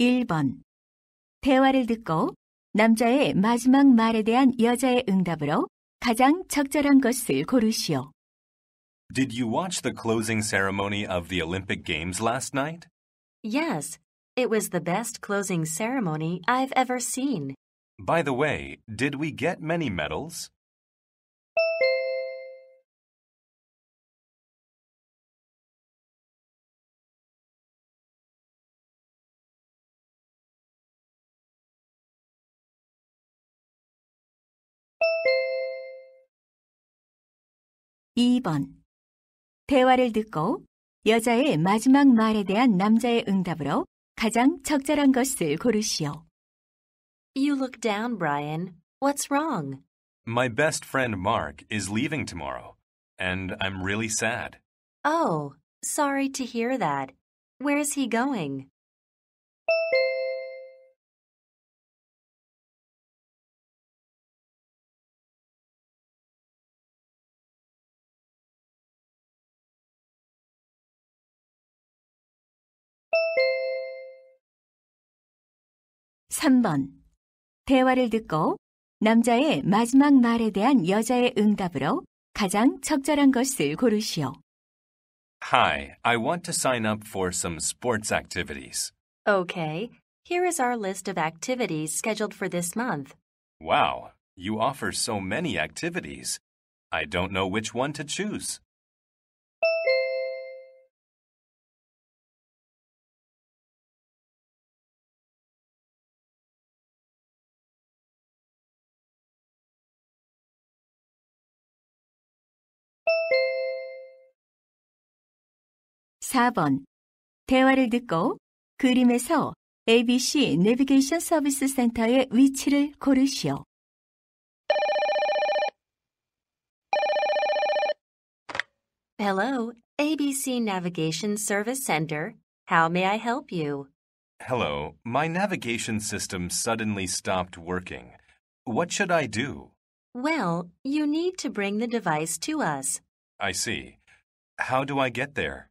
1번 대화를 듣고 남자의 마지막 말에 대한 여자의 응답으로 가장 적절한 것을 고르시오. Did you watch the closing ceremony of the Olympic Games last night? Yes, it was the best closing ceremony I've ever seen. By the way, did we get many medals? 2번 대화를 듣고 여자의 마지막 말에 대한 남자의 응답으로 가장 적절한 것을 고르시오. You look down, Brian. What's wrong? My best friend Mark is leaving tomorrow, and I'm really sad. Oh, sorry to hear that. Where's he going? 3번. 대화를 듣고 남자의 마지막 말에 대한 여자의 응답으로 가장 적절한 것을 고르시오. Hi, I want to sign up for some sports activities. Okay, here is our list of activities scheduled for this month. Wow, you offer so many activities. I don't know which one to choose. 4번. 대화를 듣고 그림에서 ABC 내비게이션 서비스 센터의 위치를 고르시오. Hello, ABC Navigation Service Center. How may I help you? Hello, my navigation system suddenly stopped working. What should I do? Well, you need to bring the device to us. I see. How do I get there?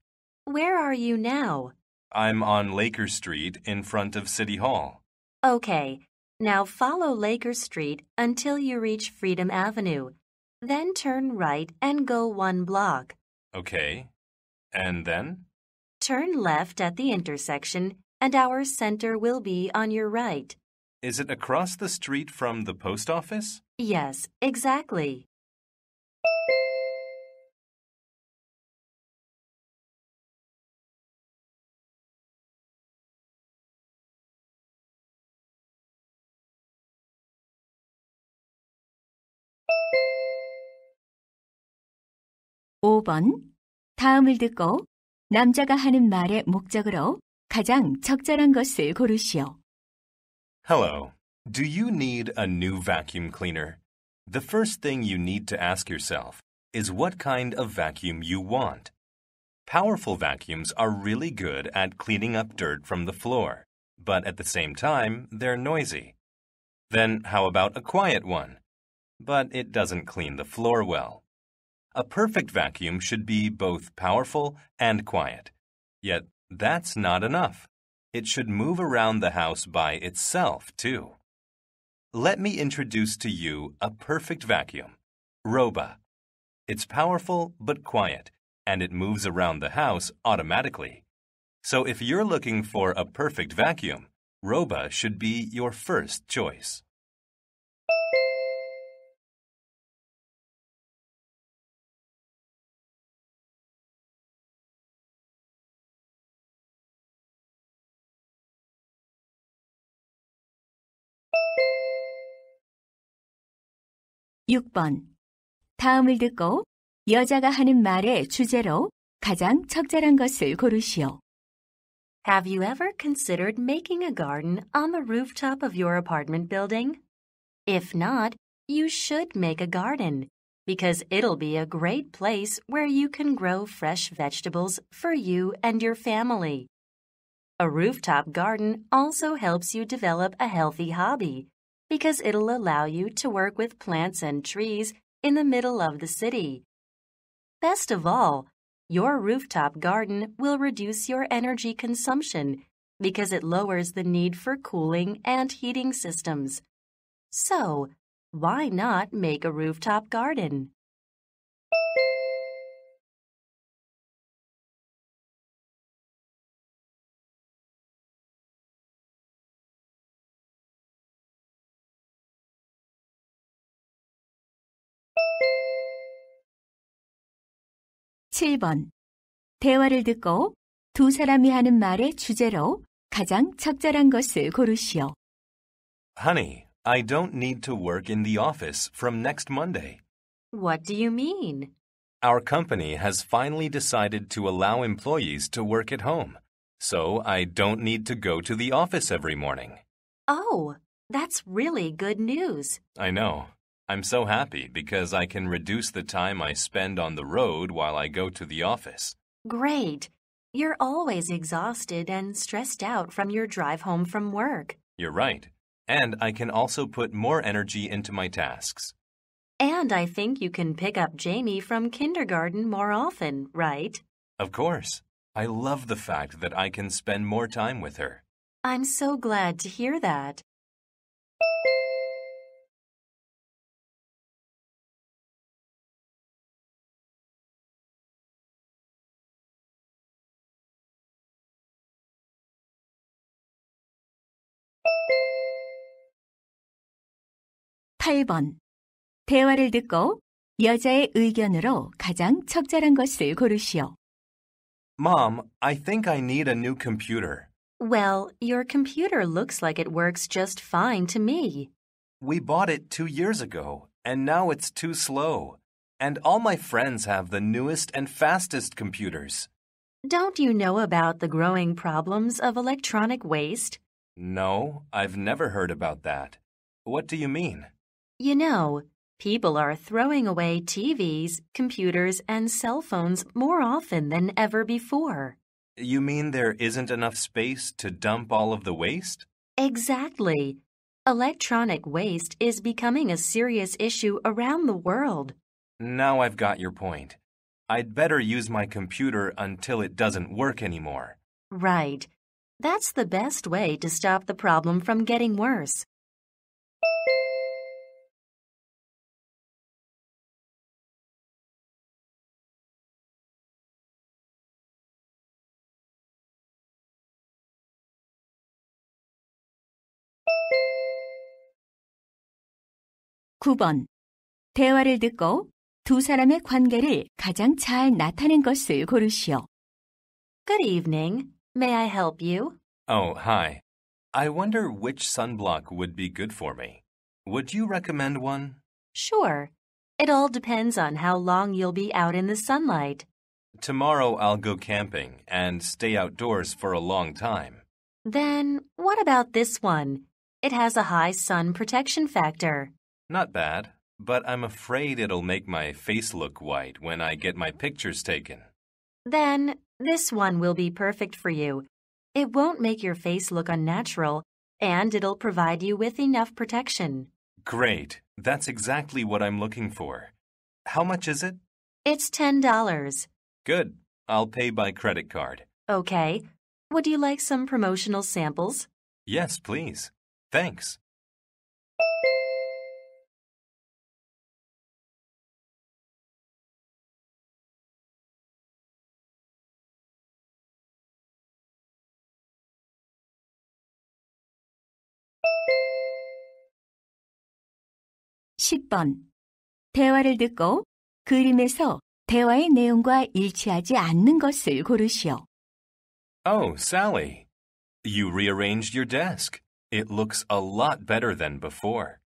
Where are you now? I'm on Laker Street in front of City Hall. Okay. Now follow Laker Street until you reach Freedom Avenue. Then turn right and go one block. Okay. And then? Turn left at the intersection, and our center will be on your right. Is it across the street from the post office? Yes, exactly. 5번 다음을 듣고 남자가 하는 말의 목적으로 가장 적절한 것을 고르시오. Hello. Do you need a new vacuum cleaner? The first thing you need to ask yourself is what kind of vacuum you want. Powerful vacuums are really good at cleaning up dirt from the floor, but at the same time, they're noisy. Then how about a quiet one? But it doesn't clean the floor well. A perfect vacuum should be both powerful and quiet. Yet that's not enough. It should move around the house by itself, too. Let me introduce to you a perfect vacuum, Roba. It's powerful but quiet, and it moves around the house automatically. So if you're looking for a perfect vacuum, Roba should be your first choice. 6번. 다음을 듣고 여자가 하는 말의 주제로 가장 적절한 것을 고르시오. Have you ever considered making a garden on the rooftop of your apartment building? If not, you should make a garden because it'll be a great place where you can grow fresh vegetables for you and your family. A rooftop garden also helps you develop a healthy hobby because it'll allow you to work with plants and trees in the middle of the city. Best of all, your rooftop garden will reduce your energy consumption because it lowers the need for cooling and heating systems. So, why not make a rooftop garden? 7번. 대화를 듣고 두 사람이 하는 말의 주제로 가장 적절한 것을 고르시오. Honey, I don't need to work in the office from next Monday. What do you mean? Our company has finally decided to allow employees to work at home, so I don't need to go to the office every morning. Oh, that's really good news. I know. I'm so happy because I can reduce the time I spend on the road while I go to the office. Great. You're always exhausted and stressed out from your drive home from work. You're right. And I can also put more energy into my tasks. And I think you can pick up Jamie from kindergarten more often, right? Of course. I love the fact that I can spend more time with her. I'm so glad to hear that. 8번. 대화를 듣고 여자의 의견으로 가장 적절한 것을 고르시오. Mom, I think I need a new computer. Well, your computer looks like it works just fine to me. We bought it two years ago, and now it's too slow. And all my friends have the newest and fastest computers. Don't you know about the growing problems of electronic waste? No, I've never heard about that. What do you mean? You know, people are throwing away TVs, computers, and cell phones more often than ever before. You mean there isn't enough space to dump all of the waste? Exactly. Electronic waste is becoming a serious issue around the world. Now I've got your point. I'd better use my computer until it doesn't work anymore. Right. That's the best way to stop the problem from getting worse. 9번. 대화를 듣고 두 사람의 관계를 가장 잘 나타낸 것을 고르시오. Good evening. May I help you? Oh, hi. I wonder which sunblock would be good for me. Would you recommend one? Sure. It all depends on how long you'll be out in the sunlight. Tomorrow I'll go camping and stay outdoors for a long time. Then what about this one? It has a high sun protection factor. Not bad, but I'm afraid it'll make my face look white when I get my pictures taken. Then this one will be perfect for you. It won't make your face look unnatural, and it'll provide you with enough protection. Great. That's exactly what I'm looking for. How much is it? It's $10. Good. I'll pay by credit card. Okay. Would you like some promotional samples? Yes, please. Thanks. 10번. 대화를 듣고 그림에서 대화의 내용과 일치하지 않는 것을 고르시오. Oh, Sally. You rearranged your desk. It looks a lot better than before.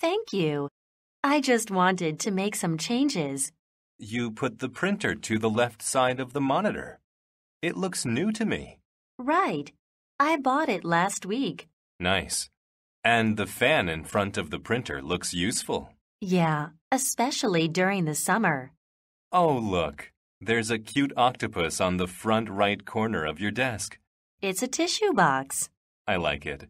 Thank you. I just wanted to make some changes. You put the printer to the left side of the monitor. It looks new to me. Right. I bought it last week. Nice. And the fan in front of the printer looks useful. Yeah, especially during the summer. Oh, look. There's a cute octopus on the front right corner of your desk. It's a tissue box. I like it.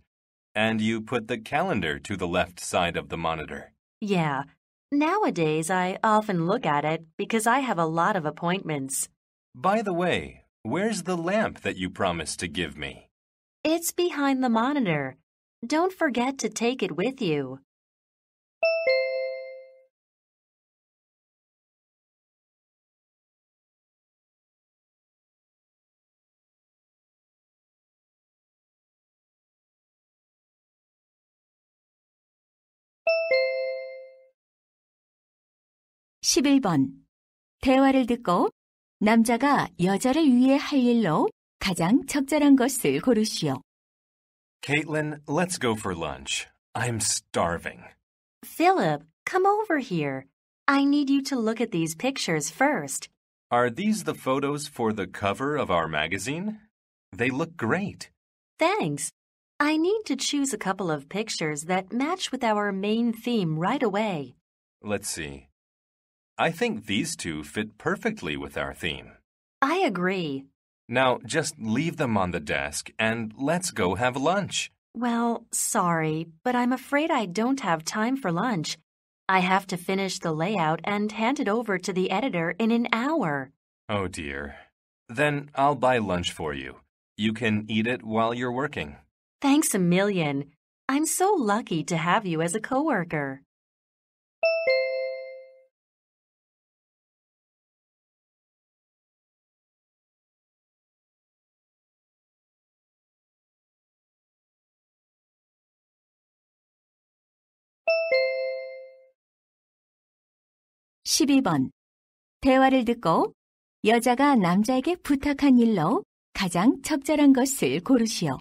And you put the calendar to the left side of the monitor. Yeah. Nowadays, I often look at it because I have a lot of appointments. By the way, where's the lamp that you promised to give me? It's behind the monitor. Don't forget to take it with you. (11번) 대화를 듣고 남자가 여자를 위해 할 일로 가장 적절한 것을 고르시오. Caitlin, let's go for lunch. I'm starving. Philip, come over here. I need you to look at these pictures first. Are these the photos for the cover of our magazine? They look great. Thanks. I need to choose a couple of pictures that match with our main theme right away. Let's see. I think these two fit perfectly with our theme. I agree. Now just leave them on the desk and let's go have lunch. Well, sorry, but I'm afraid I don't have time for lunch. I have to finish the layout and hand it over to the editor in an hour. Oh dear. Then I'll buy lunch for you. You can eat it while you're working. Thanks a million. I'm so lucky to have you as a coworker. 12번. 대화를 듣고 여자가 남자에게 부탁한 일로 가장 적절한 것을 고르시오.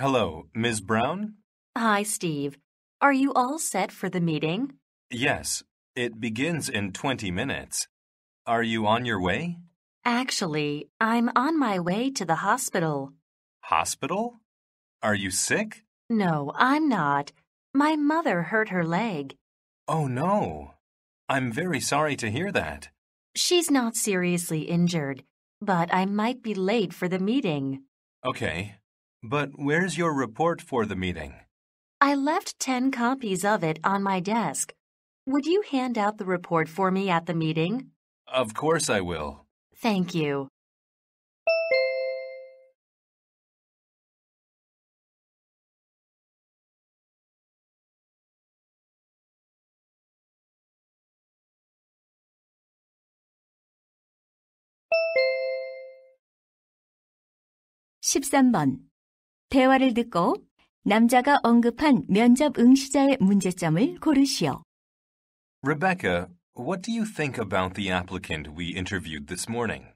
Hello, Ms. Brown? Hi, Steve. Are you all set for the meeting? Yes. It begins in 20 minutes. Are you on your way? Actually, I'm on my way to the hospital. Hospital? Are you sick? No, I'm not. My mother hurt her leg. Oh, no. I'm very sorry to hear that. She's not seriously injured, but I might be late for the meeting. Okay. But where's your report for the meeting? I left 10 copies of it on my desk. Would you hand out the report for me at the meeting? Of course I will. Thank you. 13번. 대화를 듣고 남자가 언급한 면접 응시자의 문제점을 고르시오. Rebecca, what do you think about the applicant we interviewed this morning?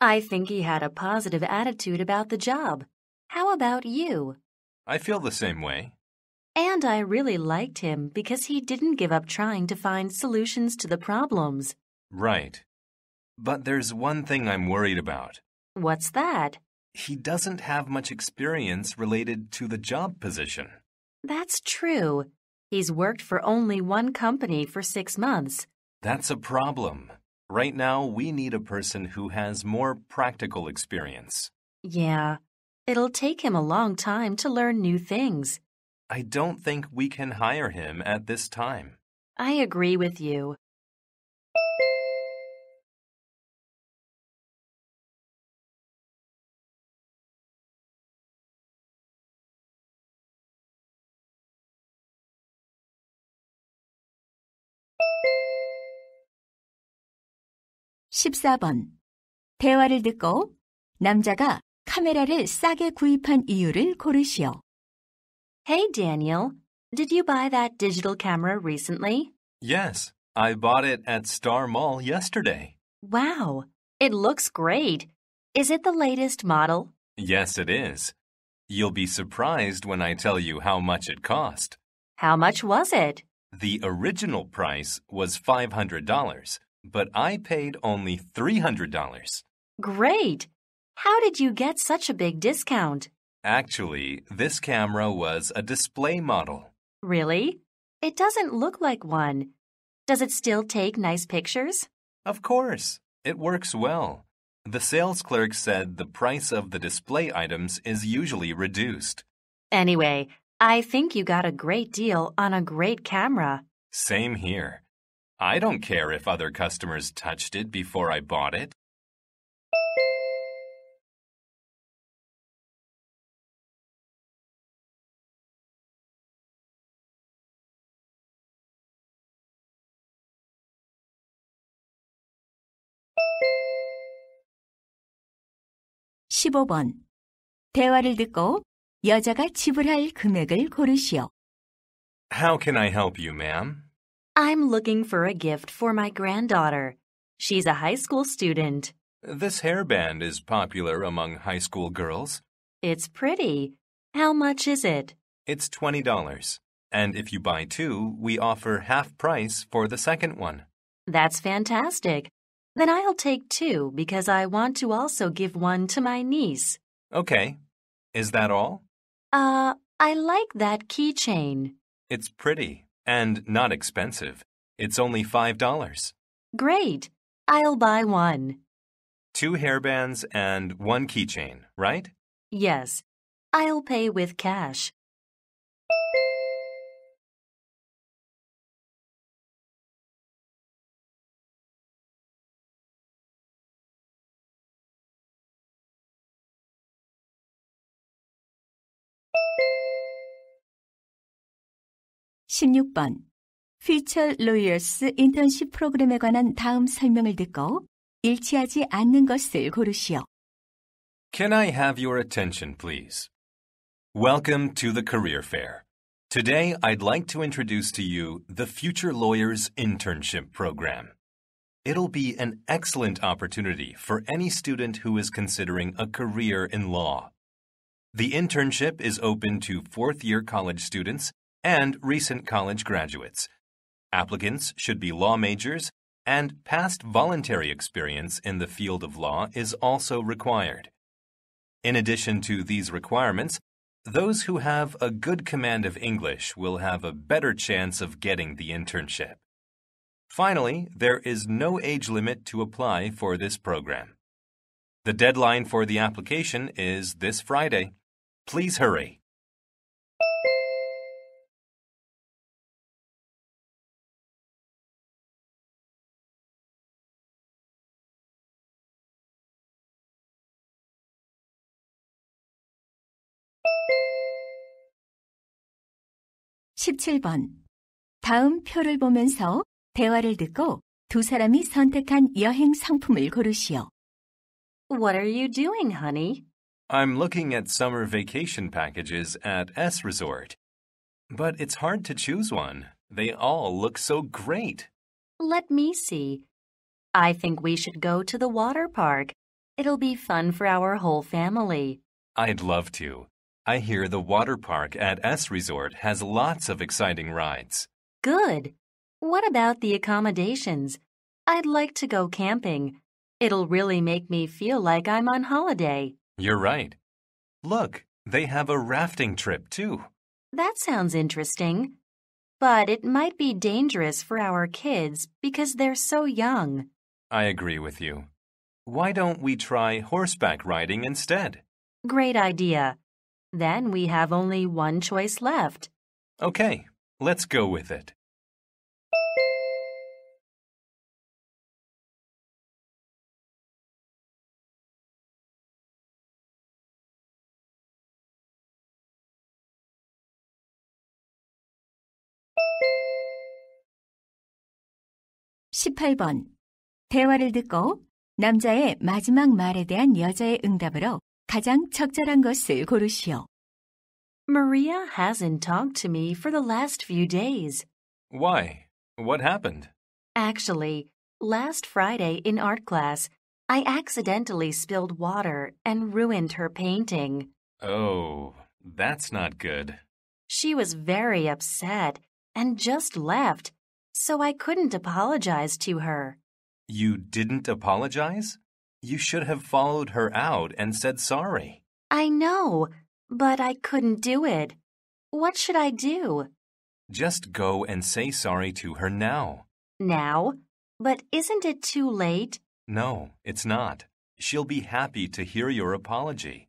I think he had a positive attitude about the job. How about you? I feel the same way. And I really liked him because he didn't give up trying to find solutions to the problems. Right. But there's one thing I'm worried about. What's that? he doesn't have much experience related to the job position. That's true. He's worked for only one company for six months. That's a problem. Right now, we need a person who has more practical experience. Yeah. It'll take him a long time to learn new things. I don't think we can hire him at this time. I agree with you. 14번. 대화를 듣고 남자가 카메라를 싸게 구입한 이유를 고르시오. Hey Daniel, did you buy that digital camera recently? Yes, I bought it at Star Mall yesterday. Wow, it looks great. Is it the latest model? Yes, it is. You'll be surprised when I tell you how much it cost. How much was it? The original price was $500 but I paid only $300. Great! How did you get such a big discount? Actually, this camera was a display model. Really? It doesn't look like one. Does it still take nice pictures? Of course. It works well. The sales clerk said the price of the display items is usually reduced. Anyway, I think you got a great deal on a great camera. Same here. I don't care if other customers touched it before I bought it. (15번) 대화를 듣고 여자가 지불할 금액을 고르시오. How can I help you, ma'am? I'm looking for a gift for my granddaughter. She's a high school student. This hairband is popular among high school girls. It's pretty. How much is it? It's $20. And if you buy two, we offer half price for the second one. That's fantastic. Then I'll take two because I want to also give one to my niece. Okay. Is that all? Uh, I like that keychain. It's pretty. And not expensive. It's only $5. Great. I'll buy one. Two hairbands and one keychain, right? Yes. I'll pay with cash. 16번 퓨처 로이어스 인턴십 프로그램에 관한 다음 설명을 듣고 일치하지 않는 것을 고르시오. Can I have your attention, please? Welcome to the Career Fair. Today, I'd like to introduce to you the Future Lawyers Internship Program. It'll be an excellent opportunity for any student who is considering a career in law. The internship is open to fourth year college students and recent college graduates. Applicants should be law majors, and past voluntary experience in the field of law is also required. In addition to these requirements, those who have a good command of English will have a better chance of getting the internship. Finally, there is no age limit to apply for this program. The deadline for the application is this Friday. Please hurry. 17번. 다음 표를 보면서 대화를 듣고 두 사람이 선택한 여행 상품을 고르시오. What are you doing, honey? I'm looking at summer vacation packages at S Resort. But it's hard to choose one. They all look so great. Let me see. I think we should go to the water park. It'll be fun for our whole family. I'd love to. I hear the water park at S Resort has lots of exciting rides. Good. What about the accommodations? I'd like to go camping. It'll really make me feel like I'm on holiday. You're right. Look, they have a rafting trip too. That sounds interesting. But it might be dangerous for our kids because they're so young. I agree with you. Why don't we try horseback riding instead? Great idea. Then we have only one choice left. Okay, let's go with it. (18번) 대화를 듣고 남자의 마지막 말에 대한 여자의 응답으로 가장 적절한 것을 고르시오. Maria hasn't talked to me for the last few days. Why? What happened? Actually, last Friday in art class, I accidentally spilled water and ruined her painting. Oh, that's not good. She was very upset and just left, so I couldn't apologize to her. You didn't apologize? You should have followed her out and said sorry. I know, but I couldn't do it. What should I do? Just go and say sorry to her now. Now? But isn't it too late? No, it's not. She'll be happy to hear your apology.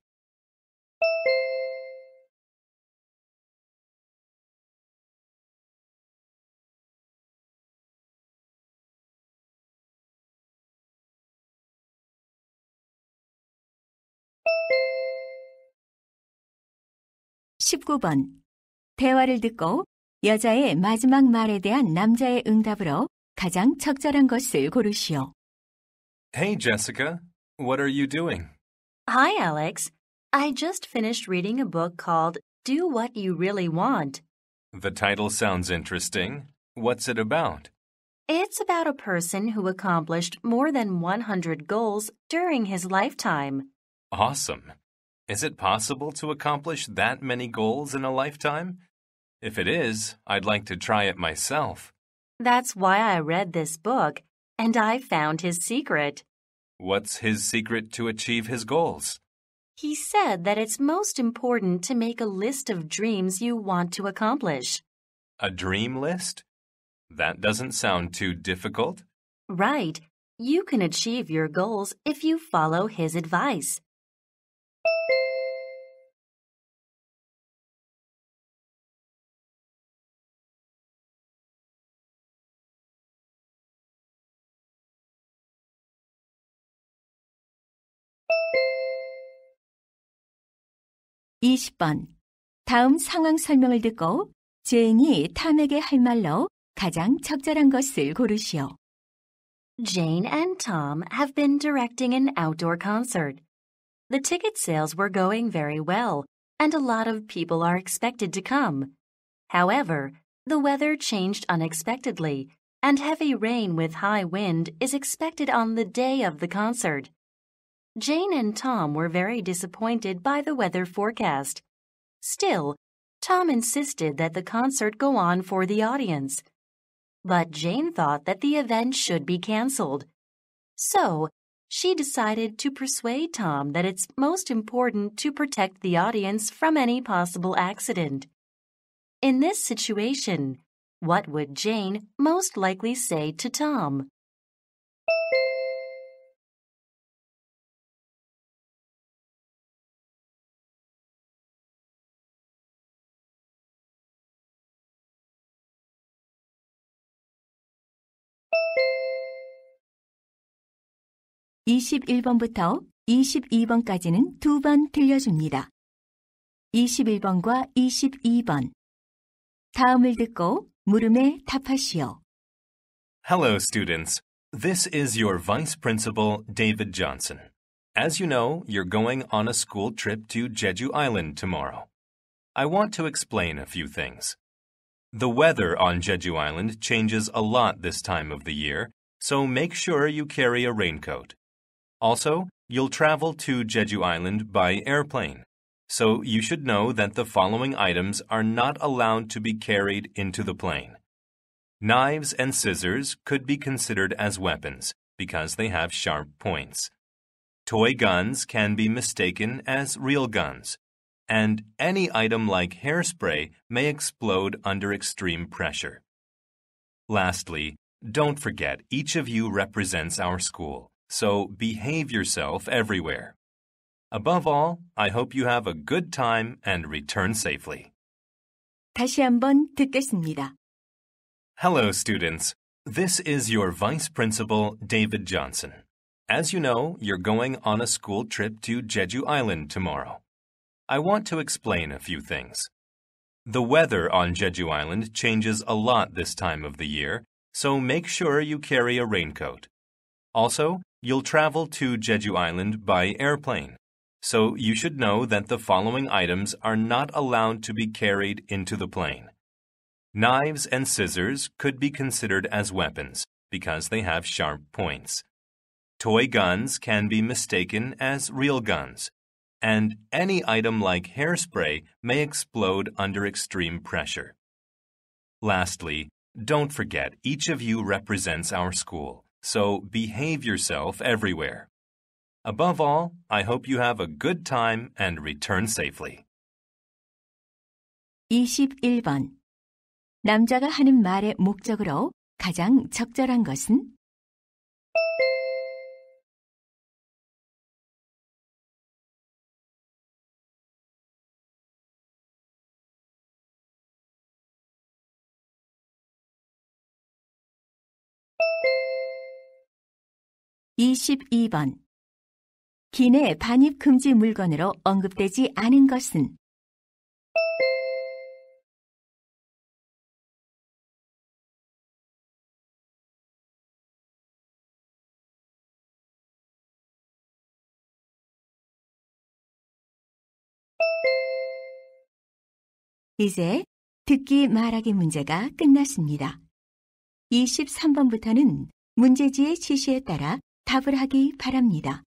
19번. 대화를 듣고 여자의 마지막 말에 대한 남자의 응답으로 가장 적절한 것을 고르시오. Hey, Jessica. What are you doing? Hi, Alex. I just finished reading a book called Do What You Really Want. The title sounds interesting. What's it about? It's about a person who accomplished more than 100 goals during his lifetime. Awesome. Is it possible to accomplish that many goals in a lifetime? If it is, I'd like to try it myself. That's why I read this book, and I found his secret. What's his secret to achieve his goals? He said that it's most important to make a list of dreams you want to accomplish. A dream list? That doesn't sound too difficult. Right. You can achieve your goals if you follow his advice. 20번. 다음 상황 설명을 듣고 제인이 탐에게 할 말로 가장 적절한 것을 고르시오. Jane and Tom have been directing an outdoor concert. The ticket sales were going very well, and a lot of people are expected to come. However, the weather changed unexpectedly, and heavy rain with high wind is expected on the day of the concert. Jane and Tom were very disappointed by the weather forecast. Still, Tom insisted that the concert go on for the audience. But Jane thought that the event should be canceled. So, she decided to persuade Tom that it's most important to protect the audience from any possible accident. In this situation, what would Jane most likely say to Tom? 21번부터 22번까지는 들려줍니다. 21번과 22번. 다음을 듣고 물음에 답하시오. Hello, students. This is your vice principal, David Johnson. As you know, you're going on a school trip to Jeju Island tomorrow. I want to explain a few things. The weather on Jeju Island changes a lot this time of the year, so make sure you carry a raincoat. Also, you'll travel to Jeju Island by airplane, so you should know that the following items are not allowed to be carried into the plane. Knives and scissors could be considered as weapons because they have sharp points. Toy guns can be mistaken as real guns, and any item like hairspray may explode under extreme pressure. Lastly, don't forget each of you represents our school so behave yourself everywhere. Above all, I hope you have a good time and return safely. 다시 한번 듣겠습니다. Hello, students. This is your Vice Principal, David Johnson. As you know, you're going on a school trip to Jeju Island tomorrow. I want to explain a few things. The weather on Jeju Island changes a lot this time of the year, so make sure you carry a raincoat. Also, You'll travel to Jeju Island by airplane, so you should know that the following items are not allowed to be carried into the plane. Knives and scissors could be considered as weapons because they have sharp points. Toy guns can be mistaken as real guns, and any item like hairspray may explode under extreme pressure. Lastly, don't forget each of you represents our school so behave yourself everywhere. Above all, I hope you have a good time and return safely. 21번 남자가 하는 말의 목적으로 가장 적절한 것은 22번 기내 반입 금지 물건으로 언급되지 않은 것은 이제 듣기 말하기 문제가 끝났습니다. 23번부터는 문제지의 지시에 따라 답을 하기 바랍니다.